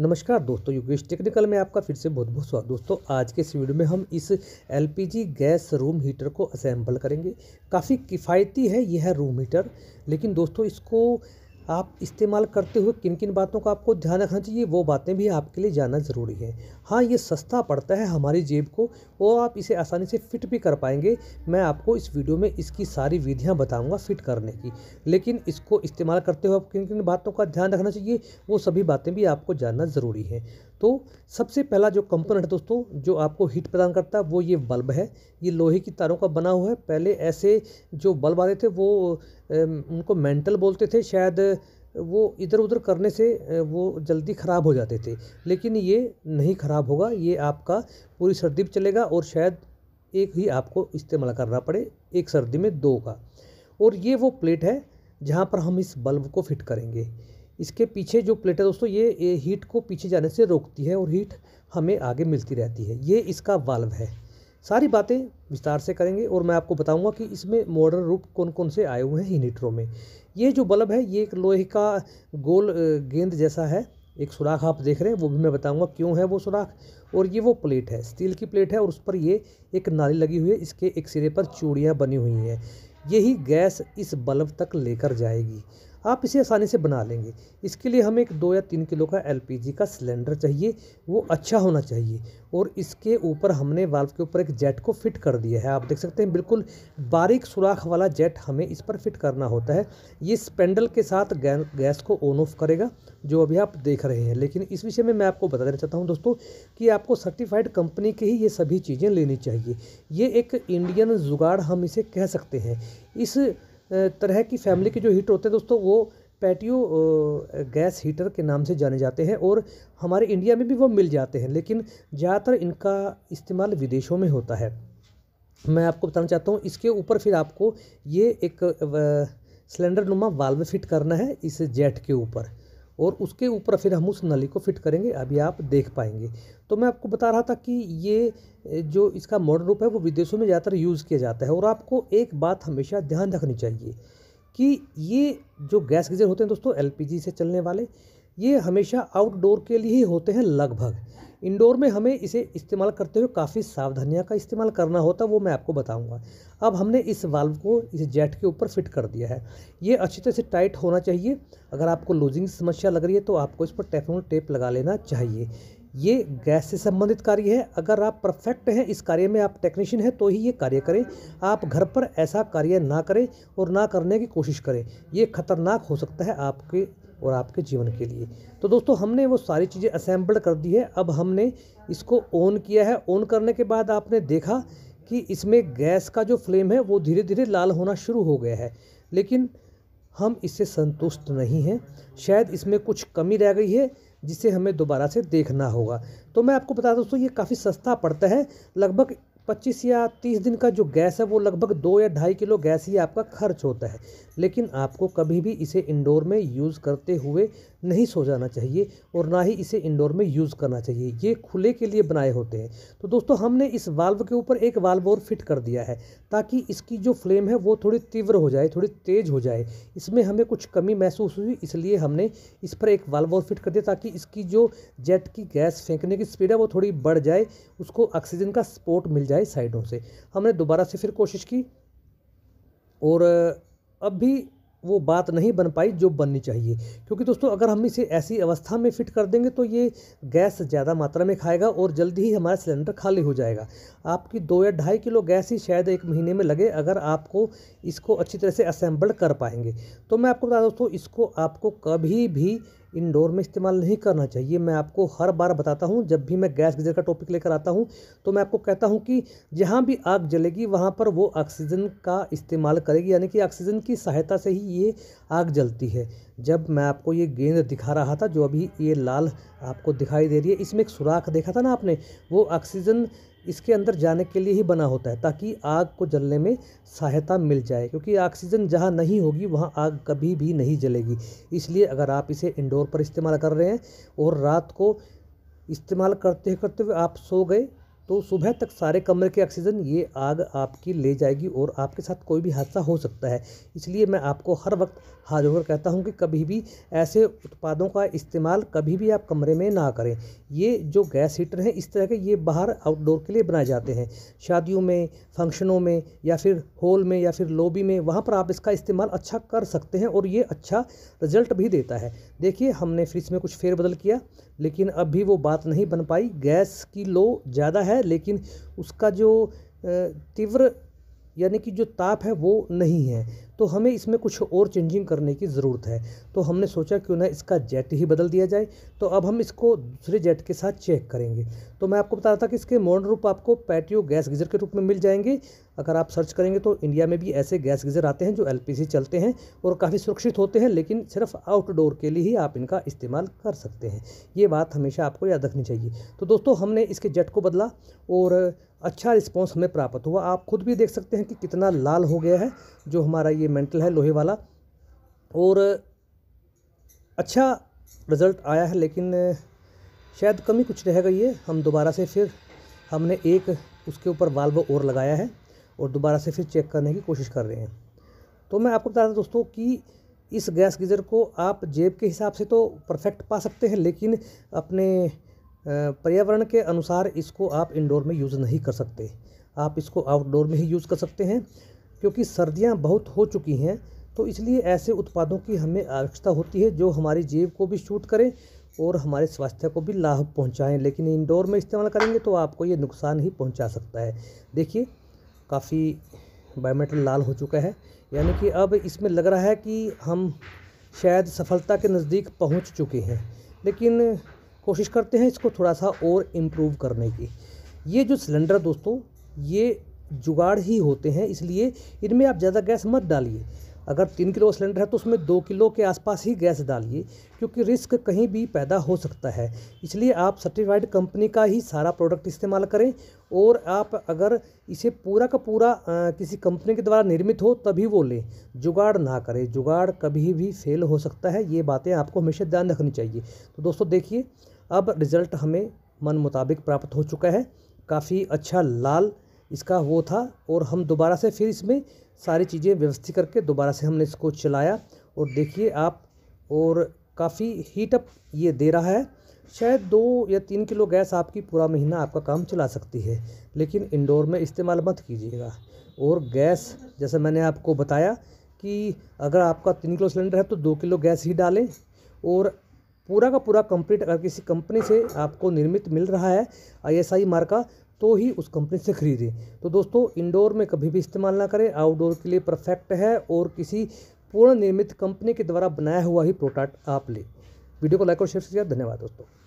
नमस्कार दोस्तों योगेश टेक्निकल में आपका फिर से बहुत बहुत स्वागत दोस्तों आज के इस वीडियो में हम इस एलपीजी गैस रूम हीटर को असेंबल करेंगे काफ़ी किफ़ायती है यह रूम हीटर लेकिन दोस्तों इसको आप इस्तेमाल करते हुए किन किन बातों का आपको ध्यान रखना चाहिए वो बातें भी आपके लिए जानना ज़रूरी है हाँ ये सस्ता पड़ता है हमारी जेब को और आप इसे आसानी से फिट भी कर पाएंगे मैं आपको इस वीडियो में इसकी सारी विधियाँ बताऊँगा फिट करने की लेकिन इसको इस्तेमाल करते हुए आप किन किन बातों का ध्यान रखना चाहिए वो सभी बातें भी आपको जानना ज़रूरी है तो सबसे पहला जो कंपोनेंट है दोस्तों जो आपको हीट प्रदान करता है वो ये बल्ब है ये लोहे की तारों का बना हुआ है पहले ऐसे जो बल्ब आते थे वो उनको मेंटल बोलते थे शायद वो इधर उधर करने से वो जल्दी ख़राब हो जाते थे लेकिन ये नहीं ख़राब होगा ये आपका पूरी सर्दी भी चलेगा और शायद एक ही आपको इस्तेमाल करना पड़े एक सर्दी में दो का और ये वो प्लेट है जहाँ पर हम इस बल्ब को फिट करेंगे इसके पीछे जो प्लेट है दोस्तों ये, हीट को पीछे जाने से रोकती है और हीट हमें आगे मिलती रहती है ये इसका वाल्व है सारी बातें विस्तार से करेंगे और मैं आपको बताऊंगा कि इसमें मॉडर्न रूप कौन कौन से आए हुए हैं हीनीट्रो में ये जो बल्ब है ये एक लोहे का गोल गेंद जैसा है एक सुराख आप देख रहे हैं वो भी मैं बताऊंगा क्यों है वो सुराख और ये वो प्लेट है स्टील की प्लेट है और उस पर ये एक नाली लगी हुई है इसके एक सिरे पर चूड़ियाँ बनी हुई हैं यही गैस इस बल्ब तक लेकर जाएगी आप इसे आसानी से बना लेंगे इसके लिए हमें एक दो या तीन किलो का एलपीजी का सिलेंडर चाहिए वो अच्छा होना चाहिए और इसके ऊपर हमने वाल्व के ऊपर एक जेट को फिट कर दिया है आप देख सकते हैं बिल्कुल बारीक सुराख वाला जेट हमें इस पर फिट करना होता है ये स्पेंडल के साथ गैस को ऑन ऑफ करेगा जो अभी आप देख रहे हैं लेकिन इस विषय में मैं आपको बता देना चाहता हूँ दोस्तों कि आपको सर्टिफाइड कंपनी के ही ये सभी चीज़ें लेनी चाहिए ये एक इंडियन जुगाड़ हम इसे कह सकते हैं इस तरह की फैमिली के जो हीटर होते हैं दोस्तों वो पैटियो गैस हीटर के नाम से जाने जाते हैं और हमारे इंडिया में भी वो मिल जाते हैं लेकिन ज़्यादातर इनका इस्तेमाल विदेशों में होता है मैं आपको बताना चाहता हूँ इसके ऊपर फिर आपको ये एक सिलेंडर नुमा वाल्व फिट करना है इस जेट के ऊपर और उसके ऊपर फिर हम उस नली को फिट करेंगे अभी आप देख पाएंगे तो मैं आपको बता रहा था कि ये जो इसका मॉडल रूप है वो विदेशों में ज़्यादातर यूज़ किया जाता है और आपको एक बात हमेशा ध्यान रखनी चाहिए कि ये जो गैस गीजर होते हैं दोस्तों एलपीजी से चलने वाले ये हमेशा आउटडोर के लिए ही होते हैं लगभग इंडोर में हमें इसे इस्तेमाल करते हुए काफ़ी सावधानियाँ का इस्तेमाल करना होता वो मैं आपको बताऊँगा अब हमने इस वाल्व को इस जेट के ऊपर फिट कर दिया है ये अच्छी तरह से टाइट होना चाहिए अगर आपको लूजिंग समस्या लग रही है तो आपको इस पर टेफनोल टेप लगा लेना चाहिए ये गैस से संबंधित कार्य है अगर आप परफेक्ट हैं इस कार्य में आप टेक्नीशियन हैं तो ही ये कार्य करें आप घर पर ऐसा कार्य ना करें और ना करने की कोशिश करें ये खतरनाक हो सकता है आपके और आपके जीवन के लिए तो दोस्तों हमने वो सारी चीज़ें असेंबल कर दी है अब हमने इसको ऑन किया है ऑन करने के बाद आपने देखा कि इसमें गैस का जो फ्लेम है वो धीरे धीरे लाल होना शुरू हो गया है लेकिन हम इससे संतुष्ट नहीं हैं शायद इसमें कुछ कमी रह गई है जिसे हमें दोबारा से देखना होगा तो मैं आपको बता दोस्तों ये काफ़ी सस्ता पड़ता है लगभग पच्चीस या तीस दिन का जो गैस है वो लगभग दो या ढाई किलो गैस ही आपका खर्च होता है लेकिन आपको कभी भी इसे इंडोर में यूज़ करते हुए नहीं सो जाना चाहिए और ना ही इसे इंडोर में यूज़ करना चाहिए ये खुले के लिए बनाए होते हैं तो दोस्तों हमने इस वाल्व के ऊपर एक वाल्व और फिट कर दिया है ताकि इसकी जो फ्लेम है वो थोड़ी तीव्र हो जाए थोड़ी तेज़ हो जाए इसमें हमें कुछ कमी महसूस हुई इसलिए हमने इस पर एक वाल्व और फिट कर दिया ताकि इसकी जो जेट की गैस फेंकने की स्पीड है वो थोड़ी बढ़ जाए उसको ऑक्सीजन का सपोर्ट मिल जाए साइडों से हमने दोबारा से फिर कोशिश की और अब भी वो बात नहीं बन पाई जो बननी चाहिए क्योंकि दोस्तों अगर हम इसे ऐसी अवस्था में फिट कर देंगे तो ये गैस ज़्यादा मात्रा में खाएगा और जल्दी ही हमारा सिलेंडर खाली हो जाएगा आपकी दो या ढाई किलो गैस ही शायद एक महीने में लगे अगर आपको इसको अच्छी तरह से असेंबल कर पाएंगे तो मैं आपको बता दोस्तों इसको आपको कभी भी इंडोर में इस्तेमाल नहीं करना चाहिए मैं आपको हर बार बताता हूँ जब भी मैं गैस गीजर का टॉपिक लेकर आता हूँ तो मैं आपको कहता हूँ कि जहाँ भी आग जलेगी वहाँ पर वो ऑक्सीजन का इस्तेमाल करेगी यानी कि ऑक्सीजन की सहायता से ही ये आग जलती है जब मैं आपको ये गेंद दिखा रहा था जो अभी ये लाल आपको दिखाई दे रही है इसमें एक सुराख देखा था ना आपने वो ऑक्सीजन इसके अंदर जाने के लिए ही बना होता है ताकि आग को जलने में सहायता मिल जाए क्योंकि ऑक्सीजन जहाँ नहीं होगी वहाँ आग कभी भी नहीं जलेगी इसलिए अगर आप इसे इंडोर पर इस्तेमाल कर रहे हैं और रात को इस्तेमाल करते करते हुए आप सो गए तो सुबह तक सारे कमरे के ऑक्सीजन ये आग आपकी ले जाएगी और आपके साथ कोई भी हादसा हो सकता है इसलिए मैं आपको हर वक्त हाथ होकर कहता हूँ कि कभी भी ऐसे उत्पादों का इस्तेमाल कभी भी आप कमरे में ना करें ये जो गैस हीटर हैं इस तरह के ये बाहर आउटडोर के लिए बनाए जाते हैं शादियों में फंक्शनों में या फिर हॉल में या फिर लॉबी में वहाँ पर आप इसका इस्तेमाल अच्छा कर सकते हैं और ये अच्छा रिजल्ट भी देता है देखिए हमने फ्रिज में कुछ फेरबदल किया लेकिन अब भी वो बात नहीं बन पाई गैस की लो ज़्यादा है है लेकिन उसका जो तीव्र यानी कि जो ताप है वो नहीं है तो हमें इसमें कुछ और चेंजिंग करने की ज़रूरत है तो हमने सोचा क्यों ना इसका जेट ही बदल दिया जाए तो अब हम इसको दूसरे जेट के साथ चेक करेंगे तो मैं आपको बता रहा था कि इसके मॉडर्न रूप आपको पैटियो गैस गीज़र के रूप में मिल जाएंगे अगर आप सर्च करेंगे तो इंडिया में भी ऐसे गैस गीज़र आते हैं जो एल चलते हैं और काफ़ी सुरक्षित होते हैं लेकिन सिर्फ आउटडोर के लिए ही आप इनका इस्तेमाल कर सकते हैं ये बात हमेशा आपको याद रखनी चाहिए तो दोस्तों हमने इसके जेट को बदला और अच्छा रिस्पॉन्स हमें प्राप्त हुआ आप खुद भी देख सकते हैं कि कितना लाल हो गया है जो हमारा ये मेंटल है लोहे वाला और अच्छा रिज़ल्ट आया है लेकिन शायद कमी कुछ रहेगा ये हम दोबारा से फिर हमने एक उसके ऊपर वाल्व और लगाया है और दोबारा से फिर चेक करने की कोशिश कर रहे हैं तो मैं आपको बता दें दोस्तों कि इस गैस गीज़र को आप जेब के हिसाब से तो परफेक्ट पा सकते हैं लेकिन अपने पर्यावरण के अनुसार इसको आप इंडोर में यूज़ नहीं कर सकते आप इसको आउटडोर में ही यूज़ कर सकते हैं क्योंकि सर्दियां बहुत हो चुकी हैं तो इसलिए ऐसे उत्पादों की हमें आवश्यकता होती है जो हमारी जेब को भी शूट करें और हमारे स्वास्थ्य को भी लाभ पहुंचाएं लेकिन इंडोर में इस्तेमाल करेंगे तो आपको ये नुकसान ही पहुंचा सकता है देखिए काफ़ी बायोमेटल लाल हो चुका है यानी कि अब इसमें लग रहा है कि हम शायद सफलता के नज़दीक पहुंच चुके हैं लेकिन कोशिश करते हैं इसको थोड़ा सा और इम्प्रूव करने की ये जो सिलेंडर दोस्तों ये जुगाड़ ही होते हैं इसलिए इनमें आप ज़्यादा गैस मत डालिए अगर तीन किलो सिलेंडर है तो उसमें दो किलो के आसपास ही गैस डालिए क्योंकि रिस्क कहीं भी पैदा हो सकता है इसलिए आप सर्टिफाइड कंपनी का ही सारा प्रोडक्ट इस्तेमाल करें और आप अगर इसे पूरा का पूरा आ, किसी कंपनी के द्वारा निर्मित हो तभी वो लें जुगाड़ ना करें जुगाड़ कभी भी फेल हो सकता है ये बातें आपको हमेशा ध्यान रखनी चाहिए तो दोस्तों देखिए अब रिज़ल्ट हमें मन मुताबिक प्राप्त हो चुका है काफ़ी अच्छा लाल इसका वो था और हम दोबारा से फिर इसमें सारी चीज़ें व्यवस्थित करके दोबारा से हमने इसको चलाया और देखिए आप और काफ़ी हीटअप ये दे रहा है शायद दो या तीन किलो गैस आपकी पूरा महीना आपका काम चला सकती है लेकिन इंडोर में इस्तेमाल मत कीजिएगा और गैस जैसे मैंने आपको बताया कि अगर आपका तीन किलो सिलेंडर है तो दो किलो गैस ही डालें और पूरा का पूरा कंप्लीट अगर किसी कंपनी से आपको निर्मित मिल रहा है आई एस आई मार्का तो ही उस कंपनी से खरीदें तो दोस्तों इंडोर में कभी भी इस्तेमाल ना करें आउटडोर के लिए परफेक्ट है और किसी पूर्ण निर्मित कंपनी के द्वारा बनाया हुआ ही प्रोडक्ट आप लें वीडियो को लाइक और शेयर किया धन्यवाद दोस्तों